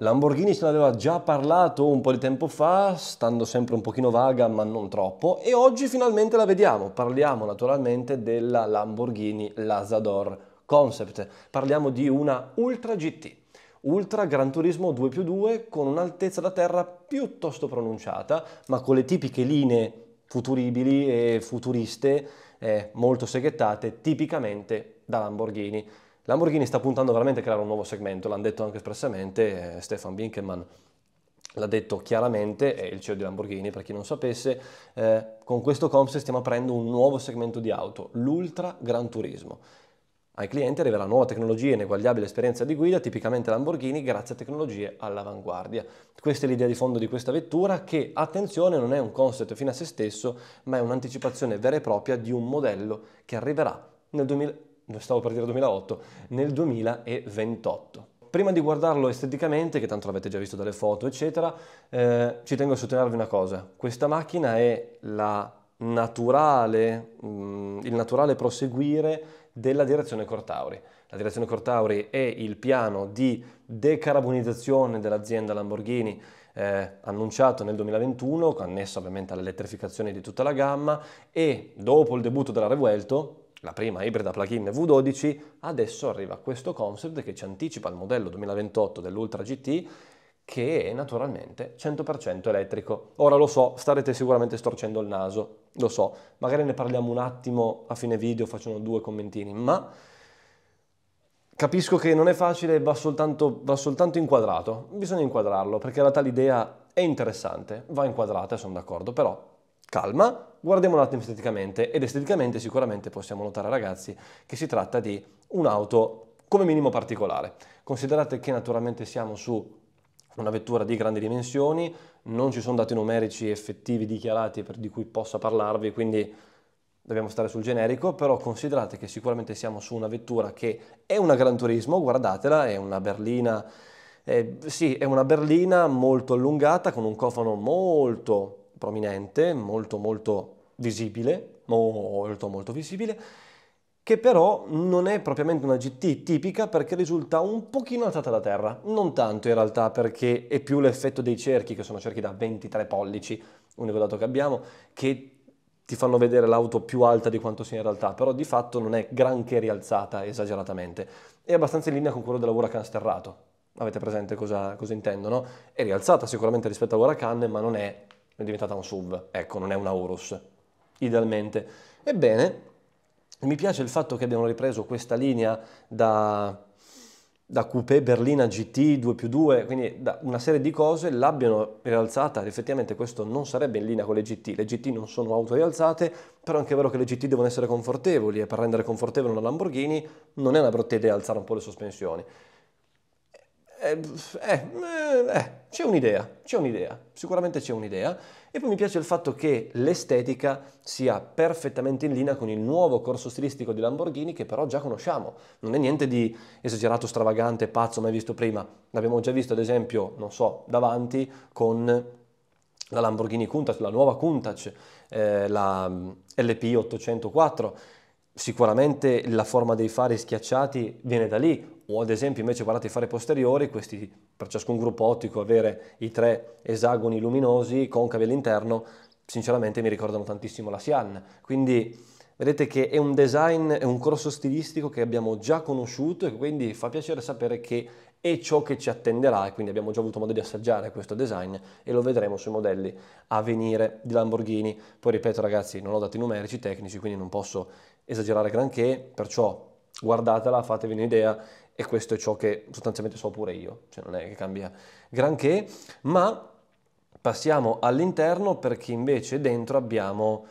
Lamborghini se ne aveva già parlato un po' di tempo fa, stando sempre un pochino vaga ma non troppo, e oggi finalmente la vediamo. Parliamo naturalmente della Lamborghini Lazador Concept, parliamo di una Ultra GT. Ultra Gran Turismo 2 più 2 con un'altezza da terra piuttosto pronunciata, ma con le tipiche linee futuribili e futuriste eh, molto seghettate tipicamente da Lamborghini. Lamborghini sta puntando veramente a creare un nuovo segmento, l'hanno detto anche espressamente eh, Stefan Binkeman l'ha detto chiaramente, è il CEO di Lamborghini per chi non sapesse, eh, con questo Comps stiamo aprendo un nuovo segmento di auto, l'ultra gran turismo. Ai clienti arriverà nuova tecnologia e ineguagliabile esperienza di guida, tipicamente Lamborghini, grazie a tecnologie all'avanguardia. Questa è l'idea di fondo di questa vettura che, attenzione, non è un concept fino a se stesso, ma è un'anticipazione vera e propria di un modello che arriverà nel 2020 stavo per dire 2008, nel 2028. Prima di guardarlo esteticamente, che tanto l'avete già visto dalle foto, eccetera, eh, ci tengo a sottolinearvi una cosa. Questa macchina è naturale, mh, mm, il naturale proseguire della direzione Cortauri. La direzione Cortauri è il piano di decarbonizzazione dell'azienda Lamborghini eh, annunciato nel 2021, connesso ovviamente all'elettrificazione di tutta la gamma, e dopo il debutto della Revuelto, la prima ibrida plug-in V12, adesso arriva questo concept che ci anticipa il modello 2028 dell'Ultra GT che è naturalmente 100% elettrico. Ora lo so, starete sicuramente storcendo il naso, lo so, magari ne parliamo un attimo a fine video, facciano due commentini, ma capisco che non è facile, va soltanto, va soltanto inquadrato, bisogna inquadrarlo perché in realtà l'idea è interessante, va inquadrata, sono d'accordo, però calma, guardiamo un attimo esteticamente ed esteticamente sicuramente possiamo notare ragazzi che si tratta di un'auto come minimo particolare. Considerate che naturalmente siamo su una vettura di grandi dimensioni, non ci sono dati numerici effettivi dichiarati per di cui possa parlarvi, quindi dobbiamo stare sul generico, però considerate che sicuramente siamo su una vettura che è una Gran Turismo, guardatela, è una berlina, eh, sì, è una berlina molto allungata con un cofano molto prominente, molto molto visibile, molto molto visibile, che però non è propriamente una GT tipica perché risulta un pochino alzata da terra, non tanto in realtà perché è più l'effetto dei cerchi, che sono cerchi da 23 pollici, unico dato che abbiamo, che ti fanno vedere l'auto più alta di quanto sia in realtà, però di fatto non è granché rialzata esageratamente, è abbastanza in linea con quello della Huracan sterrato, avete presente cosa, cosa intendo, no? È rialzata sicuramente rispetto a Huracan, ma non è è diventata un SUV, ecco, non è una Horus, idealmente. Ebbene, mi piace il fatto che abbiano ripreso questa linea da, da coupé berlina GT 2 più 2, quindi da una serie di cose l'abbiano rialzata, effettivamente questo non sarebbe in linea con le GT, le GT non sono auto rialzate, però è anche vero che le GT devono essere confortevoli e per rendere confortevole una Lamborghini non è una brutta idea alzare un po' le sospensioni. Eh eh, eh, eh, c'è un'idea, c'è un'idea, sicuramente c'è un'idea. E poi mi piace il fatto che l'estetica sia perfettamente in linea con il nuovo corso stilistico di Lamborghini che però già conosciamo. Non è niente di esagerato, stravagante, pazzo mai visto prima. L'abbiamo già visto ad esempio, non so, davanti con la Lamborghini Countach, la nuova Countach, eh, la mm, LP 804. Sicuramente la forma dei fari schiacciati viene da lì, o ad esempio invece guardate di fare posteriori, questi, per ciascun gruppo ottico avere i tre esagoni luminosi concavi all'interno, sinceramente mi ricordano tantissimo la Sian. Quindi vedete che è un design, è un corso stilistico che abbiamo già conosciuto e quindi fa piacere sapere che è ciò che ci attenderà e quindi abbiamo già avuto modo di assaggiare questo design e lo vedremo sui modelli a venire di Lamborghini. Poi ripeto ragazzi, non ho dati numerici tecnici, quindi non posso esagerare granché, perciò guardatela, fatevi un'idea e questo è ciò che sostanzialmente so pure io, cioè non è che cambia granché, ma passiamo all'interno perché invece dentro abbiamo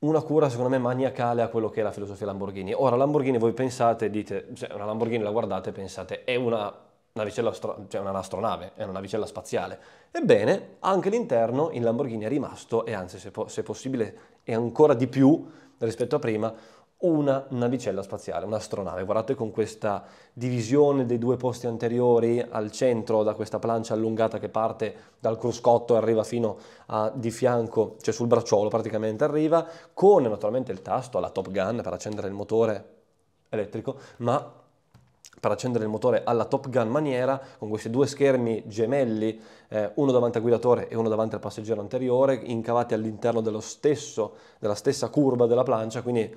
una cura secondo me maniacale a quello che è la filosofia Lamborghini. Ora Lamborghini voi pensate, dite, cioè una Lamborghini la guardate e pensate è una navicella, cioè una astronave, è una navicella spaziale. Ebbene, anche l'interno in Lamborghini è rimasto e anzi se, po- se possibile è ancora di più rispetto a prima una navicella spaziale, un'astronave. Guardate con questa divisione dei due posti anteriori al centro, da questa plancia allungata che parte dal cruscotto e arriva fino a di fianco, cioè sul bracciolo praticamente arriva, con naturalmente il tasto alla Top Gun per accendere il motore elettrico, ma per accendere il motore alla Top Gun maniera, con questi due schermi gemelli, eh, uno davanti al guidatore e uno davanti al passeggero anteriore, incavati all'interno della stessa curva della plancia, quindi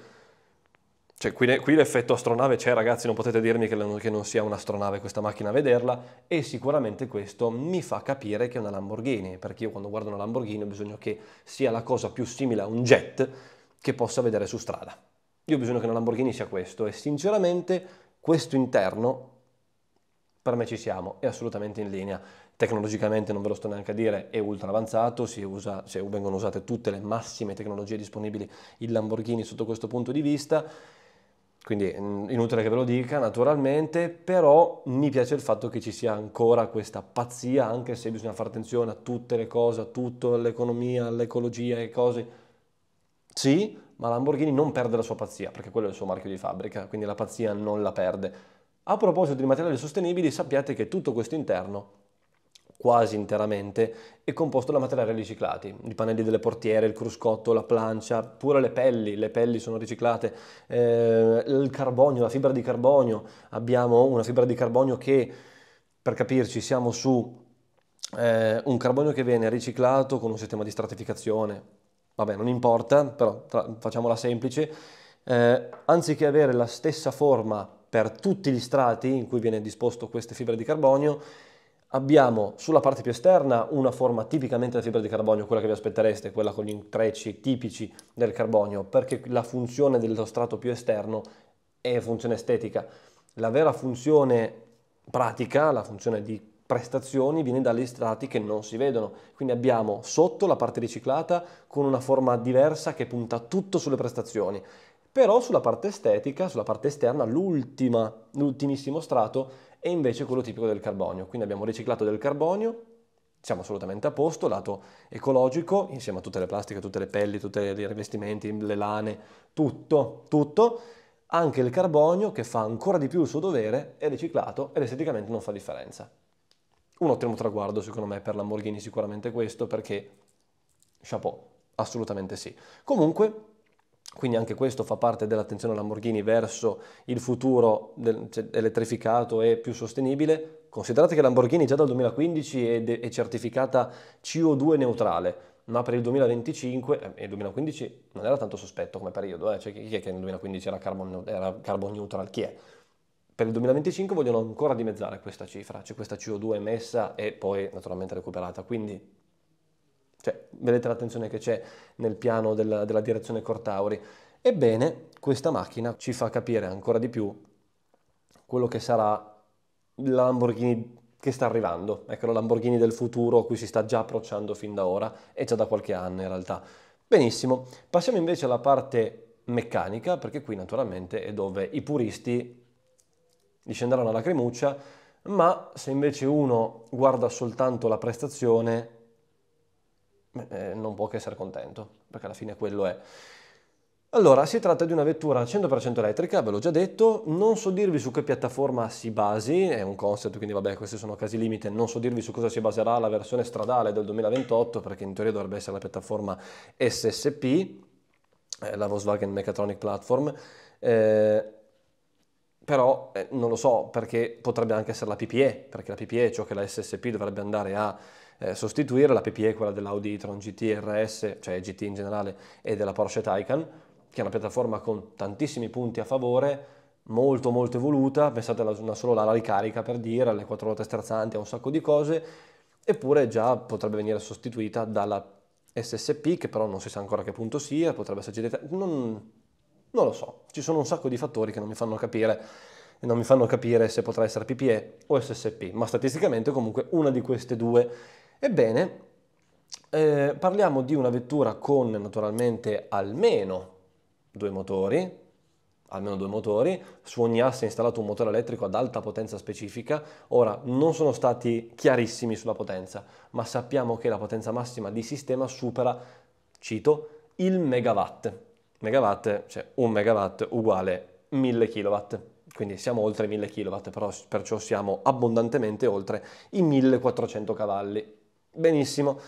cioè, qui, qui l'effetto astronave c'è, ragazzi, non potete dirmi che, che non sia un'astronave questa macchina a vederla, e sicuramente questo mi fa capire che è una Lamborghini, perché io quando guardo una Lamborghini ho bisogno che sia la cosa più simile a un jet che possa vedere su strada. Io ho bisogno che una Lamborghini sia questo, e sinceramente questo interno per me ci siamo, è assolutamente in linea. Tecnologicamente, non ve lo sto neanche a dire, è ultra avanzato, si usa, cioè vengono usate tutte le massime tecnologie disponibili in Lamborghini sotto questo punto di vista quindi mm, inutile che ve lo dica, naturalmente, però mi piace il fatto che ci sia ancora questa pazzia, anche se bisogna fare attenzione a tutte le cose, a tutto, all'economia, all'ecologia e cose. Sì, ma Lamborghini non perde la sua pazzia, perché quello è il suo marchio di fabbrica, quindi la pazzia non la perde. A proposito di materiali sostenibili, sappiate che tutto questo interno quasi interamente, è composto da materiali riciclati, i pannelli delle portiere, il cruscotto, la plancia, pure le pelli, le pelli sono riciclate, eh, il carbonio, la fibra di carbonio, abbiamo una fibra di carbonio che, per capirci, siamo su eh, un carbonio che viene riciclato con un sistema di stratificazione, vabbè non importa, però tra- facciamola semplice, eh, anziché avere la stessa forma per tutti gli strati in cui viene disposto queste fibre di carbonio, Abbiamo sulla parte più esterna una forma tipicamente della fibra di carbonio, quella che vi aspettereste, quella con gli intrecci tipici del carbonio, perché la funzione dello strato più esterno è funzione estetica. La vera funzione pratica, la funzione di prestazioni, viene dagli strati che non si vedono. Quindi abbiamo sotto la parte riciclata con una forma diversa che punta tutto sulle prestazioni. Però sulla parte estetica, sulla parte esterna, l'ultimissimo strato e invece quello tipico del carbonio. Quindi abbiamo riciclato del carbonio, siamo assolutamente a posto, lato ecologico, insieme a tutte le plastiche, tutte le pelli, tutti i rivestimenti, le lane, tutto, tutto. Anche il carbonio, che fa ancora di più il suo dovere, è riciclato ed esteticamente non fa differenza. Un ottimo traguardo, secondo me, per Lamborghini sicuramente questo, perché chapeau, assolutamente sì. Comunque, quindi anche questo fa parte dell'attenzione Lamborghini verso il futuro del, cioè, elettrificato e più sostenibile. Considerate che Lamborghini già dal 2015 è, è certificata CO2 neutrale, ma per il 2025, eh, e eh, il 2015 non era tanto sospetto come periodo, eh? cioè, chi è che nel 2015 era carbon, era carbon neutral? Chi è? Per il 2025 vogliono ancora dimezzare questa cifra, cioè questa CO2 emessa e poi naturalmente recuperata, quindi cioè, vedete l'attenzione che c'è nel piano della, della direzione Cortauri. Ebbene, questa macchina ci fa capire ancora di più quello che sarà la Lamborghini che sta arrivando, ecco la Lamborghini del futuro a cui si sta già approcciando fin da ora e già da qualche anno in realtà. Benissimo, passiamo invece alla parte meccanica perché qui naturalmente è dove i puristi gli scenderanno la lacrimuccia, ma se invece uno guarda soltanto la prestazione eh, non può che essere contento, perché alla fine quello è. Allora, si tratta di una vettura 100% elettrica, ve l'ho già detto, non so dirvi su che piattaforma si basi, è un concept, quindi vabbè, questi sono casi limite, non so dirvi su cosa si baserà la versione stradale del 2028, perché in teoria dovrebbe essere la piattaforma SSP, eh, la Volkswagen Mechatronic Platform, eh, però eh, non lo so perché potrebbe anche essere la PPE, perché la PPE è ciò che la SSP dovrebbe andare a eh, sostituire la PPE, quella dell'Audi e-tron GT RS, cioè GT in generale, e della Porsche Taycan, che è una piattaforma con tantissimi punti a favore, molto molto evoluta, pensate alla, una solo alla ricarica per dire, alle quattro ruote sterzanti, a un sacco di cose, eppure già potrebbe venire sostituita dalla SSP, che però non si sa ancora a che punto sia, potrebbe essere GT, non, non lo so, ci sono un sacco di fattori che non mi fanno capire e non mi fanno capire se potrà essere PPE o SSP, ma statisticamente comunque una di queste due Ebbene, eh, parliamo di una vettura con naturalmente almeno due motori, almeno due motori, su ogni asse è installato un motore elettrico ad alta potenza specifica, ora non sono stati chiarissimi sulla potenza, ma sappiamo che la potenza massima di sistema supera, cito, il megawatt. Megawatt, cioè un megawatt uguale 1000 kW, quindi siamo oltre 1000 kW, però, perciò siamo abbondantemente oltre i 1400 cavalli. Benissimo.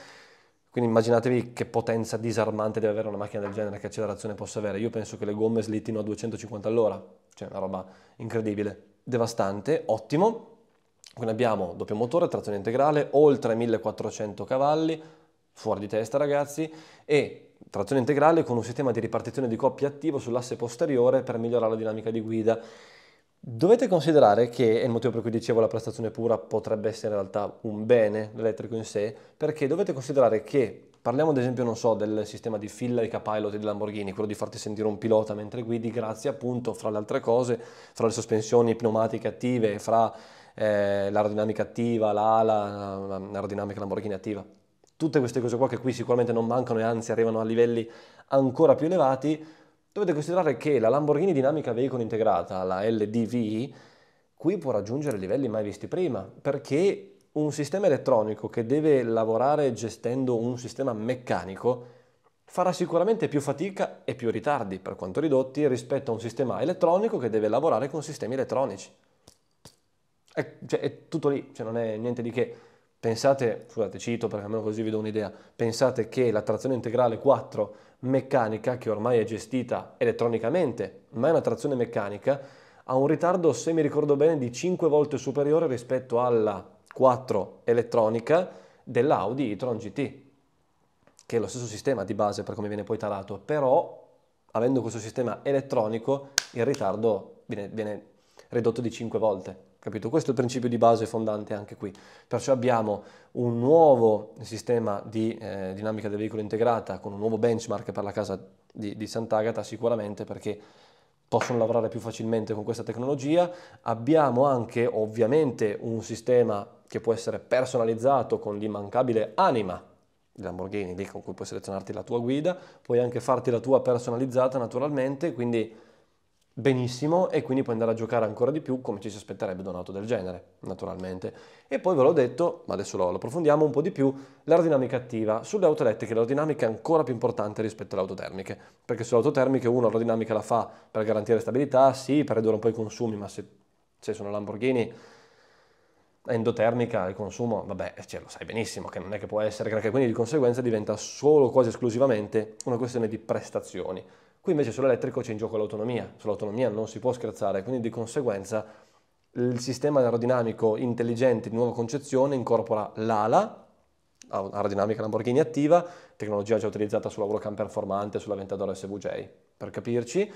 Quindi immaginatevi che potenza disarmante deve avere una macchina del genere, che accelerazione possa avere. Io penso che le gomme slittino a 250 all'ora, cioè una roba incredibile, devastante, ottimo. Quindi abbiamo doppio motore, trazione integrale, oltre 1400 cavalli, fuori di testa ragazzi, e trazione integrale con un sistema di ripartizione di coppia attivo sull'asse posteriore per migliorare la dinamica di guida. Dovete considerare che, è il motivo per cui dicevo la prestazione pura potrebbe essere in realtà un bene l'elettrico in sé, perché dovete considerare che, parliamo ad esempio, non so, del sistema di filla e capilot di Lamborghini, quello di farti sentire un pilota mentre guidi, grazie appunto, fra le altre cose, fra le sospensioni pneumatiche attive, fra eh, l'aerodinamica attiva, l'ala, l'aerodinamica Lamborghini attiva. Tutte queste cose qua che qui sicuramente non mancano e anzi arrivano a livelli ancora più elevati, dovete considerare che la Lamborghini Dinamica Veicolo Integrata, la LDV, qui può raggiungere livelli mai visti prima, perché un sistema elettronico che deve lavorare gestendo un sistema meccanico farà sicuramente più fatica e più ritardi, per quanto ridotti, rispetto a un sistema elettronico che deve lavorare con sistemi elettronici. È, cioè, è tutto lì, cioè non è niente di che. Pensate, scusate, cito perché almeno così vi do un'idea, pensate che la trazione integrale 4 meccanica, che ormai è gestita elettronicamente, ma è una trazione meccanica, ha un ritardo, se mi ricordo bene, di 5 volte superiore rispetto alla 4 elettronica dell'Audi e-tron GT, che è lo stesso sistema di base per come viene poi talato, però avendo questo sistema elettronico il ritardo viene, viene ridotto di 5 volte. Capito? Questo è il principio di base fondante anche qui. Perciò abbiamo un nuovo sistema di eh, dinamica del veicolo integrata con un nuovo benchmark per la casa di, di Sant'Agata sicuramente perché possono lavorare più facilmente con questa tecnologia. Abbiamo anche ovviamente un sistema che può essere personalizzato con l'immancabile anima di Lamborghini, lì con cui puoi selezionarti la tua guida, puoi anche farti la tua personalizzata naturalmente, quindi benissimo e quindi puoi andare a giocare ancora di più come ci si aspetterebbe da un'auto del genere, naturalmente. E poi ve l'ho detto, ma adesso lo, approfondiamo un po' di più, l'aerodinamica attiva. Sulle auto elettriche l'aerodinamica è ancora più importante rispetto alle auto termiche, perché sulle auto termiche uno l'aerodinamica la fa per garantire stabilità, sì, per ridurre un po' i consumi, ma se, se sono Lamborghini endotermica, il consumo, vabbè, cioè, lo sai benissimo che non è che può essere, quindi di conseguenza diventa solo quasi esclusivamente una questione di prestazioni. Qui invece sull'elettrico c'è in gioco l'autonomia, sull'autonomia non si può scherzare, quindi di conseguenza il sistema aerodinamico intelligente di nuova concezione incorpora l'ala, aerodinamica Lamborghini attiva, tecnologia già utilizzata sulla Volcan performante e sull'Aventador SVJ. Per capirci,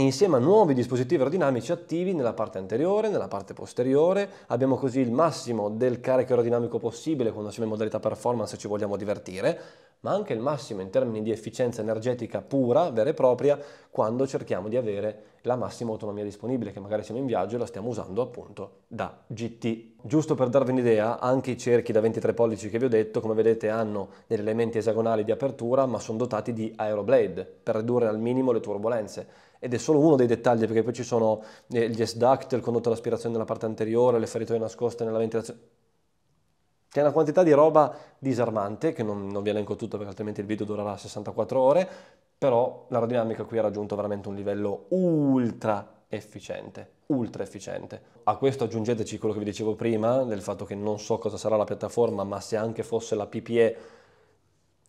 insieme a nuovi dispositivi aerodinamici attivi nella parte anteriore, nella parte posteriore, abbiamo così il massimo del carico aerodinamico possibile quando siamo in modalità performance e ci vogliamo divertire, ma anche il massimo in termini di efficienza energetica pura, vera e propria, quando cerchiamo di avere la massima autonomia disponibile, che magari siamo in viaggio e la stiamo usando appunto da GT. Giusto per darvi un'idea, anche i cerchi da 23 pollici che vi ho detto, come vedete, hanno degli elementi esagonali di apertura, ma sono dotati di aeroblade, per ridurre al minimo le turbulenze ed è solo uno dei dettagli perché poi ci sono eh, gli S-duct, il condotto all'aspirazione nella parte anteriore, le feritoie nascoste nella ventilazione. C'è una quantità di roba disarmante, che non, non vi elenco tutto perché altrimenti il video durerà 64 ore, però l'aerodinamica qui ha raggiunto veramente un livello ultra efficiente, ultra efficiente. A questo aggiungeteci quello che vi dicevo prima, del fatto che non so cosa sarà la piattaforma, ma se anche fosse la PPE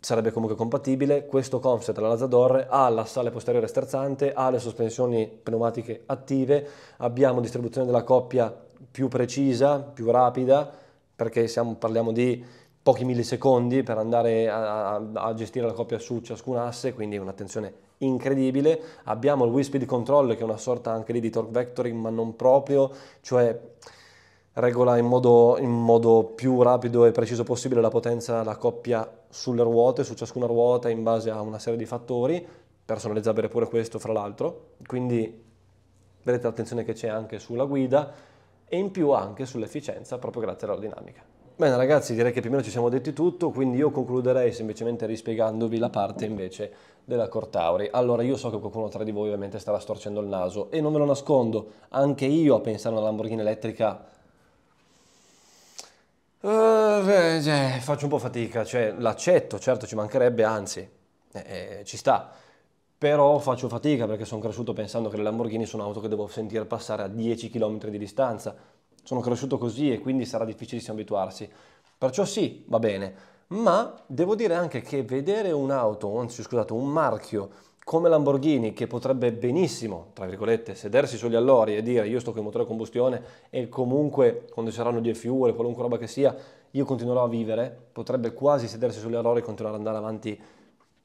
sarebbe comunque compatibile. Questo concept alla Lazador ha l'assale posteriore sterzante, ha le sospensioni pneumatiche attive, abbiamo distribuzione della coppia più precisa, più rapida, perché siamo, parliamo di pochi millisecondi per andare a, a, a, gestire la coppia su ciascun asse, quindi un'attenzione incredibile. Abbiamo il Wheel Speed Control che è una sorta anche lì di torque vectoring, ma non proprio, cioè regola in modo, in modo più rapido e preciso possibile la potenza, la coppia sulle ruote, su ciascuna ruota in base a una serie di fattori, personalizzabile pure questo fra l'altro, quindi vedete l'attenzione che c'è anche sulla guida e in più anche sull'efficienza proprio grazie all'aerodinamica. Bene ragazzi, direi che più o meno ci siamo detti tutto, quindi io concluderei semplicemente rispiegandovi la parte invece della Cortauri. Allora, io so che qualcuno tra di voi ovviamente starà storcendo il naso e non ve lo nascondo, anche io a pensare a una Lamborghini elettrica Uh, eh, cioè, faccio un po' fatica, cioè l'accetto, certo ci mancherebbe, anzi, eh, eh ci sta. Però faccio fatica perché sono cresciuto pensando che le Lamborghini sono auto che devo sentire passare a 10 km di distanza. Sono cresciuto così e quindi sarà difficilissimo abituarsi. Perciò sì, va bene. Ma devo dire anche che vedere un'auto, anzi scusate, un marchio come Lamborghini, che potrebbe benissimo, tra virgolette, sedersi sugli allori e dire io sto con il motore a combustione e comunque quando ci saranno DFU fuel, qualunque roba che sia, io continuerò a vivere, potrebbe quasi sedersi sugli allori e continuare ad andare avanti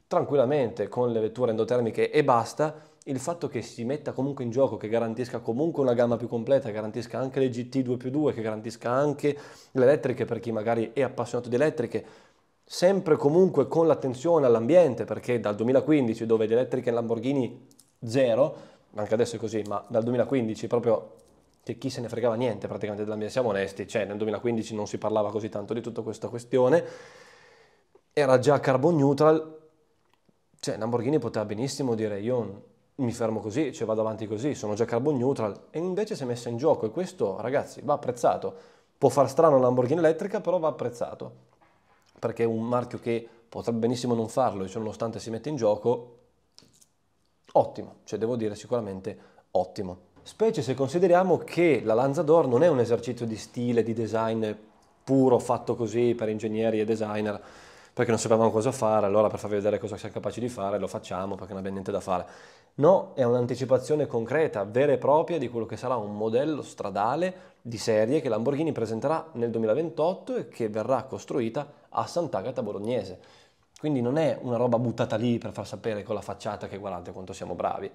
tranquillamente con le vetture endotermiche e basta, il fatto che si metta comunque in gioco, che garantisca comunque una gamma più completa, che garantisca anche le GT 2 più 2, che garantisca anche le elettriche per chi magari è appassionato di elettriche, sempre comunque con l'attenzione all'ambiente, perché dal 2015, dove di e Lamborghini zero, anche adesso è così, ma dal 2015 proprio che chi se ne fregava niente praticamente dell'ambiente, siamo onesti, cioè nel 2015 non si parlava così tanto di tutta questa questione, era già carbon neutral, cioè Lamborghini poteva benissimo dire io mi fermo così, cioè vado avanti così, sono già carbon neutral, e invece si è messa in gioco e questo ragazzi va apprezzato, può far strano Lamborghini elettrica però va apprezzato perché è un marchio che potrebbe benissimo non farlo e ciononostante si mette in gioco, ottimo, cioè devo dire sicuramente ottimo. Specie se consideriamo che la Lanzador non è un esercizio di stile, di design puro fatto così per ingegneri e designer, perché non sapevamo cosa fare, allora per farvi vedere cosa siamo capaci di fare lo facciamo perché non abbiamo niente da fare. No, è un'anticipazione concreta, vera e propria di quello che sarà un modello stradale di serie che Lamborghini presenterà nel 2028 e che verrà costruita a Sant'Agata Bolognese. Quindi non è una roba buttata lì per far sapere con la facciata che guardate quanto siamo bravi.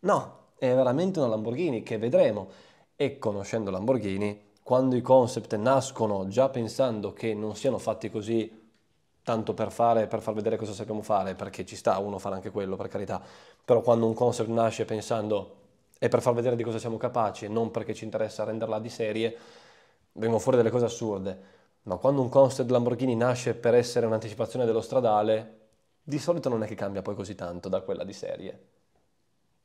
No, è veramente una Lamborghini che vedremo. E conoscendo Lamborghini, quando i concept nascono già pensando che non siano fatti così tanto per, fare, per far vedere cosa sappiamo fare, perché ci sta uno fare anche quello, per carità, però quando un concept nasce pensando è per far vedere di cosa siamo capaci e non perché ci interessa renderla di serie, vengono fuori delle cose assurde. No, quando un concept Lamborghini nasce per essere un'anticipazione dello stradale, di solito non è che cambia poi così tanto da quella di serie.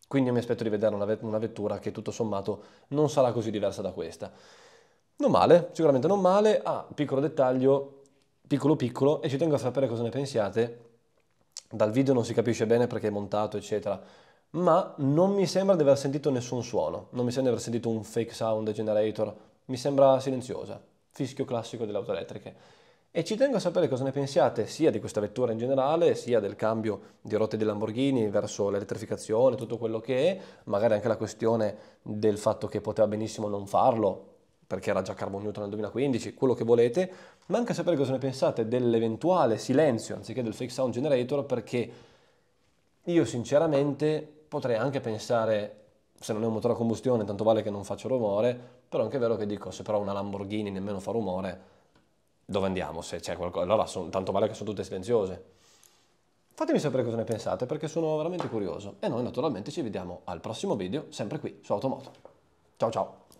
Quindi io mi aspetto di vedere una, una vettura che tutto sommato non sarà così diversa da questa. Non male, sicuramente non male. Ah, piccolo dettaglio, piccolo piccolo, e ci tengo a sapere cosa ne pensiate. Dal video non si capisce bene perché è montato, eccetera ma non mi sembra di aver sentito nessun suono, non mi sembra di aver sentito un fake sound generator, mi sembra silenziosa fischio classico delle auto elettriche. E ci tengo a sapere cosa ne pensiate sia di questa vettura in generale, sia del cambio di rotte dei Lamborghini verso l'elettrificazione, tutto quello che è, magari anche la questione del fatto che poteva benissimo non farlo, perché era già Carbon Newton nel 2015, quello che volete, ma anche sapere cosa ne pensate dell'eventuale silenzio anziché del fake sound generator, perché io sinceramente potrei anche pensare se non è un motore a combustione tanto vale che non faccio rumore, però anche è anche vero che dico se però una Lamborghini nemmeno fa rumore, dove andiamo se c'è qualcosa? Allora son, tanto vale che sono tutte silenziose. Fatemi sapere cosa ne pensate perché sono veramente curioso e noi naturalmente ci vediamo al prossimo video sempre qui su Automoto. Ciao ciao!